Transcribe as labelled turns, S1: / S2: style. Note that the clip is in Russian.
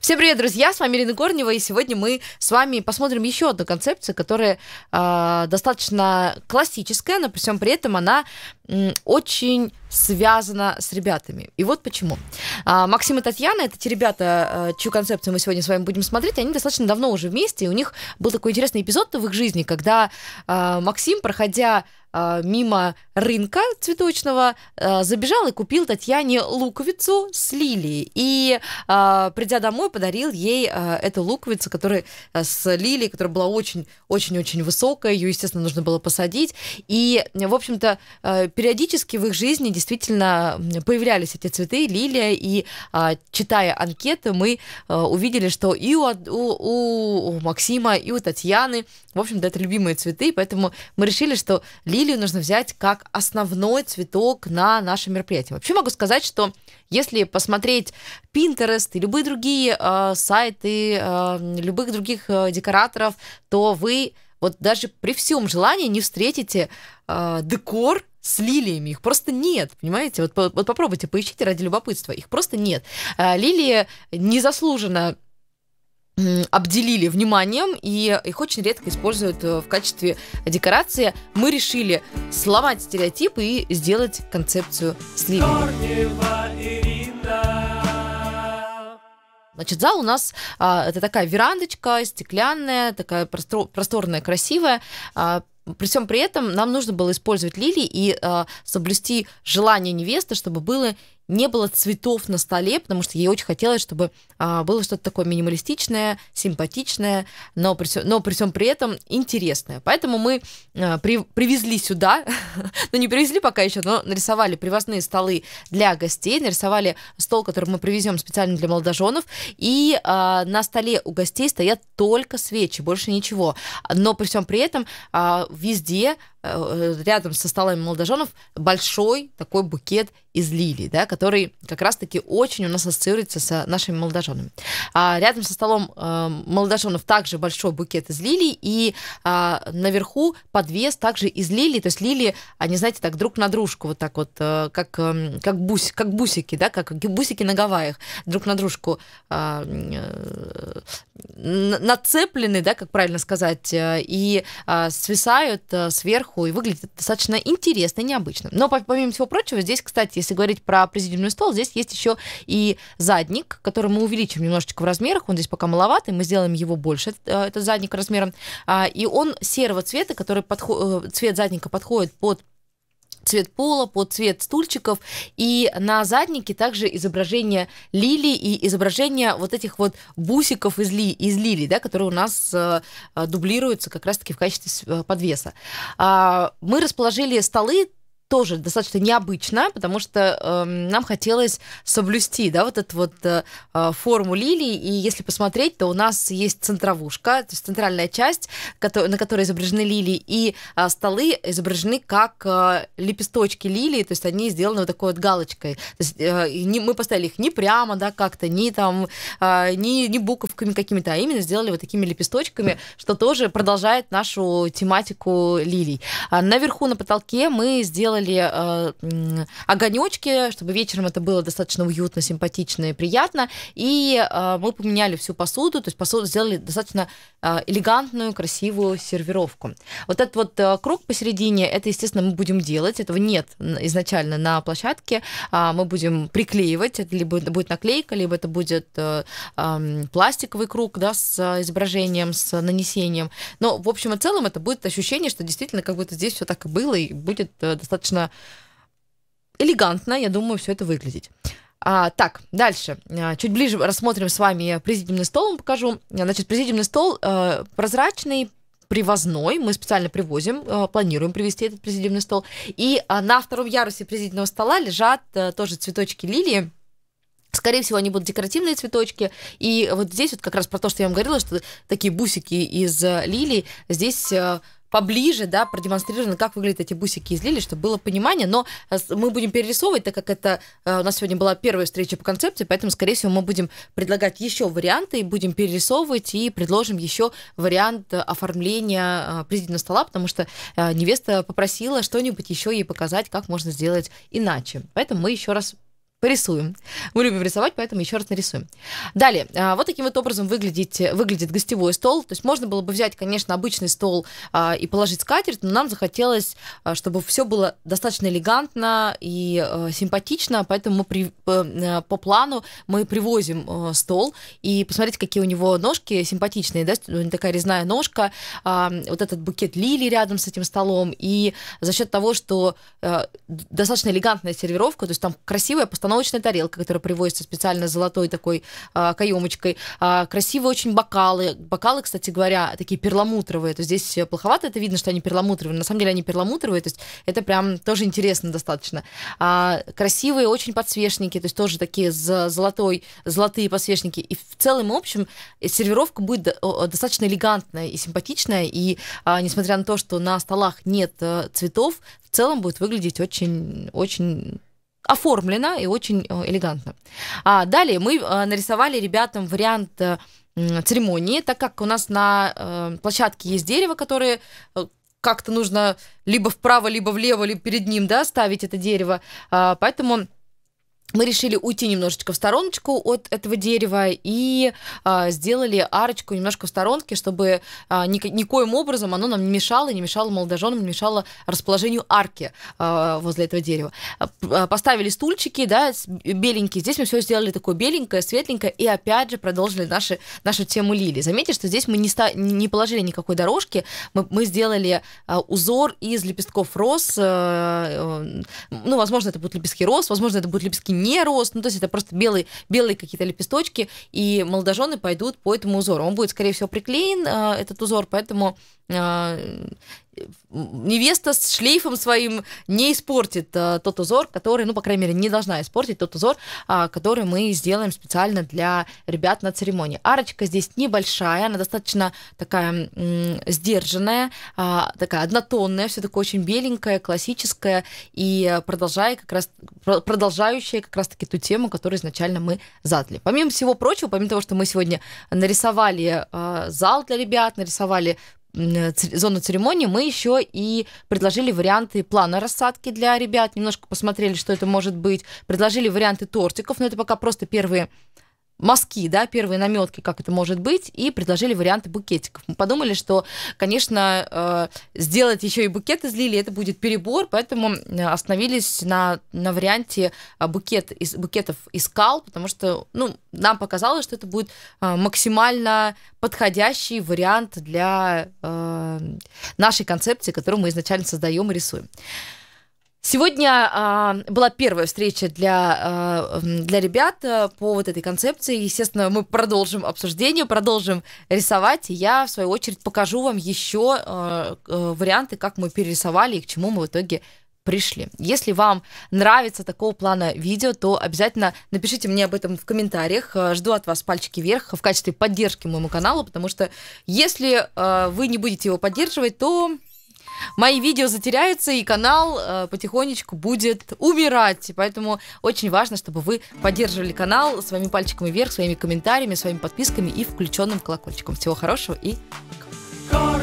S1: Всем привет, друзья! С вами Ирина Горнева, и сегодня мы с вами посмотрим еще одну концепцию, которая э, достаточно классическая, но при всем при этом она очень связана с ребятами. И вот почему. А, Максим и Татьяна, это те ребята, а, чью концепцию мы сегодня с вами будем смотреть, они достаточно давно уже вместе, и у них был такой интересный эпизод в их жизни, когда Максим, проходя а, мимо рынка цветочного, а, забежал и купил Татьяне луковицу с лилией. И, а, придя домой, подарил ей эту луковицу, которая с лилией, которая была очень-очень-очень высокая, ее, естественно, нужно было посадить. И, в общем-то, периодически в их жизни действительно появлялись эти цветы, лилия, и, читая анкеты, мы увидели, что и у, у, у Максима, и у Татьяны, в общем-то, это любимые цветы, поэтому мы решили, что лилия лилию нужно взять как основной цветок на наше мероприятие. Вообще могу сказать, что если посмотреть Pinterest и любые другие э, сайты, э, любых других э, декораторов, то вы вот даже при всем желании не встретите э, декор с лилиями. Их просто нет, понимаете? Вот, вот попробуйте, поищите ради любопытства. Их просто нет. Э, лилии незаслуженно обделили вниманием и их очень редко используют э, в качестве декорации. Мы решили сломать стереотип и сделать концепцию сливы. Значит, зал у нас а, это такая верандочка стеклянная, такая простор, просторная, красивая. А, при всем при этом нам нужно было использовать лилии и э, соблюсти желание невесты, чтобы было не было цветов на столе, потому что ей очень хотелось, чтобы а, было что-то такое минималистичное, симпатичное, но при, но при всем при этом интересное. Поэтому мы а, при, привезли сюда, ну не привезли пока еще, но нарисовали привозные столы для гостей, нарисовали стол, который мы привезем специально для молодоженов, и а, на столе у гостей стоят только свечи, больше ничего. Но при всем при этом а, везде э, рядом со столами молодоженов большой такой букет из лилий, да, который как раз-таки очень у нас ассоциируется с нашими молодоженами. А рядом со столом э, молодоженов также большой букет из лилий, и э, наверху подвес также из лилий, то есть лилии, они, знаете, так друг на дружку, вот так вот, э, как, э, как, бусь, как бусики, да, как бусики на Гавайях, друг на дружку а, э, э, нацеплены, да, как правильно сказать, э, и а, свисают а, сверху, и выглядит достаточно интересно и необычно. Но помимо всего прочего, здесь, кстати, если говорить про президиумный стол, здесь есть еще и задник, который мы увеличим немножечко в размерах, он здесь пока маловатый, мы сделаем его больше, этот э, задник размером, а, и он серого цвета, который подход, цвет задника подходит под цвет пола, под цвет стульчиков. И на заднике также изображение лилии и изображение вот этих вот бусиков из, ли, из лилий, да, которые у нас э, э дублируются как раз-таки в качестве э, подвеса. Э, мы расположили столы тоже достаточно необычно, потому что э, нам хотелось соблюсти, да, вот эту вот э, э, форму лилии, и если посмотреть, то у нас есть центровушка, то есть центральная часть, на которой изображены лилии, и э, столы изображены как э, лепесточки лилии, то есть они сделаны вот такой вот галочкой. То есть, э, не, мы поставили их не прямо, да, как-то, не там, э, не, не буковками какими-то, а именно сделали вот такими лепесточками, что тоже продолжает нашу тематику лилий. А наверху на потолке мы сделали делали э, огонечки, чтобы вечером это было достаточно уютно, симпатично и приятно. И э, мы поменяли всю посуду, то есть посуду сделали достаточно э, элегантную, красивую сервировку. Вот этот вот э, круг посередине, это, естественно, мы будем делать. Этого нет изначально на площадке. Э, мы будем приклеивать, это либо это будет наклейка, либо это будет э, э, пластиковый круг да, с э, изображением, с нанесением. Но, в общем и целом, это будет ощущение, что действительно как будто здесь все так и было, и будет э, достаточно достаточно элегантно, я думаю, все это выглядеть. А, так, дальше. А, чуть ближе рассмотрим с вами президиумный стол, вам покажу. Значит, президиумный стол э, прозрачный, привозной. Мы специально привозим, э, планируем привезти этот президиумный стол. И э, на втором ярусе президиумного стола лежат э, тоже цветочки лилии. Скорее всего, они будут декоративные цветочки. И вот здесь вот как раз про то, что я вам говорила, что такие бусики из э, лилий. Здесь э, поближе, да, продемонстрировано, как выглядят эти бусики из лилии, чтобы было понимание, но э, мы будем перерисовывать, так как это э, у нас сегодня была первая встреча по концепции, поэтому, скорее всего, мы будем предлагать еще варианты, и будем перерисовывать и предложим еще вариант э, оформления президентного стола, потому что невеста попросила что-нибудь еще ей показать, как можно сделать иначе. Поэтому мы еще раз Порисуем. Мы любим рисовать, поэтому еще раз нарисуем. Далее, а, вот таким вот образом выглядит, выглядит гостевой стол. То есть можно было бы взять, конечно, обычный стол а, и положить скатерть, но нам захотелось, а, чтобы все было достаточно элегантно и симпатично, поэтому мы при, э, э, по плану мы привозим э, стол и посмотрите, какие у него ножки симпатичные, да, такая резная ножка, вот этот букет лилий рядом с этим столом, и за счет того, что достаточно элегантная сервировка, то есть там красивая постановка постановочная тарелка, которая привозится специально золотой такой а, каемочкой. А, красивые очень бокалы. Бокалы, кстати говоря, такие перламутровые. То здесь э, плоховато это видно, что они перламутровые. На самом деле они перламутровые, то есть это прям тоже интересно достаточно. А, красивые очень подсвечники, то есть тоже такие золотой, золотые подсвечники. И в целом, в общем, сервировка будет достаточно элегантная и симпатичная. И а, несмотря на то, что на столах нет э, цветов, в целом будет выглядеть очень, очень оформлено и очень э, элегантно. А далее мы э, нарисовали ребятам вариант э, церемонии, так как у нас на площадке есть дерево, которое как-то нужно либо вправо, либо влево, либо перед ним да, ставить это дерево. А, поэтому мы решили уйти немножечко в стороночку от этого дерева и а, сделали арочку немножко в сторонке, чтобы а, ни, никоим образом оно нам не мешало, не мешало молодоженам, не мешало расположению арки а, возле этого дерева. А, а, поставили стульчики, да, беленькие. Здесь мы все сделали такое беленькое, светленькое, и опять же продолжили наши, нашу тему лили. Заметьте, что здесь мы не, ста- не положили никакой дорожки, мы, мы сделали а, узор из лепестков роз. А, а, ну, возможно, это будут лепестки роз, возможно, это будут лепестки не рост, ну то есть это просто белые, белые какие-то лепесточки, и молодожены пойдут по этому узору. Он будет, скорее всего, приклеен, э, этот узор, поэтому э, невеста с шлейфом своим не испортит э, тот узор, который, ну, по крайней мере, не должна испортить тот узор, а, который мы сделаем специально для ребят на церемонии. Арочка здесь небольшая, она достаточно такая сдержанная, а, такая однотонная, все такое очень беленькое, классическое и продолжает как раз, продолжающая как раз-таки ту тему, которую изначально мы задали. Помимо всего прочего, помимо того, что мы сегодня нарисовали э, зал для ребят, нарисовали Э, зону церемонии, мы еще и предложили варианты плана рассадки для ребят, немножко посмотрели, что это может быть, предложили варианты тортиков, но это пока просто первые мазки, да, первые наметки, как это может быть, и предложили варианты букетиков. Мы подумали, что, конечно, э, сделать еще и букет из лилии, это будет перебор, поэтому э, остановились на, на варианте э, букет из, букетов из кал, потому что, ну, нам показалось, что это будет максимально подходящий вариант для нашей концепции, которую мы изначально создаем и рисуем. Сегодня а, была первая встреча для, а, для ребят э, по вот этой концепции. Естественно, мы продолжим обсуждение, продолжим рисовать. Я, в свою очередь, покажу вам еще а, а, варианты, как мы перерисовали и к чему мы в итоге пришли. Если вам нравится такого плана видео, то обязательно напишите мне об этом в комментариях. Э, жду от вас пальчики вверх в качестве поддержки моему каналу, потому что если а, вы не будете его поддерживать, то мои видео затеряются, и канал э, потихонечку будет умирать. Поэтому очень важно, чтобы вы поддерживали канал своими пальчиками вверх, своими комментариями, своими подписками и включенным колокольчиком. Всего хорошего и пока.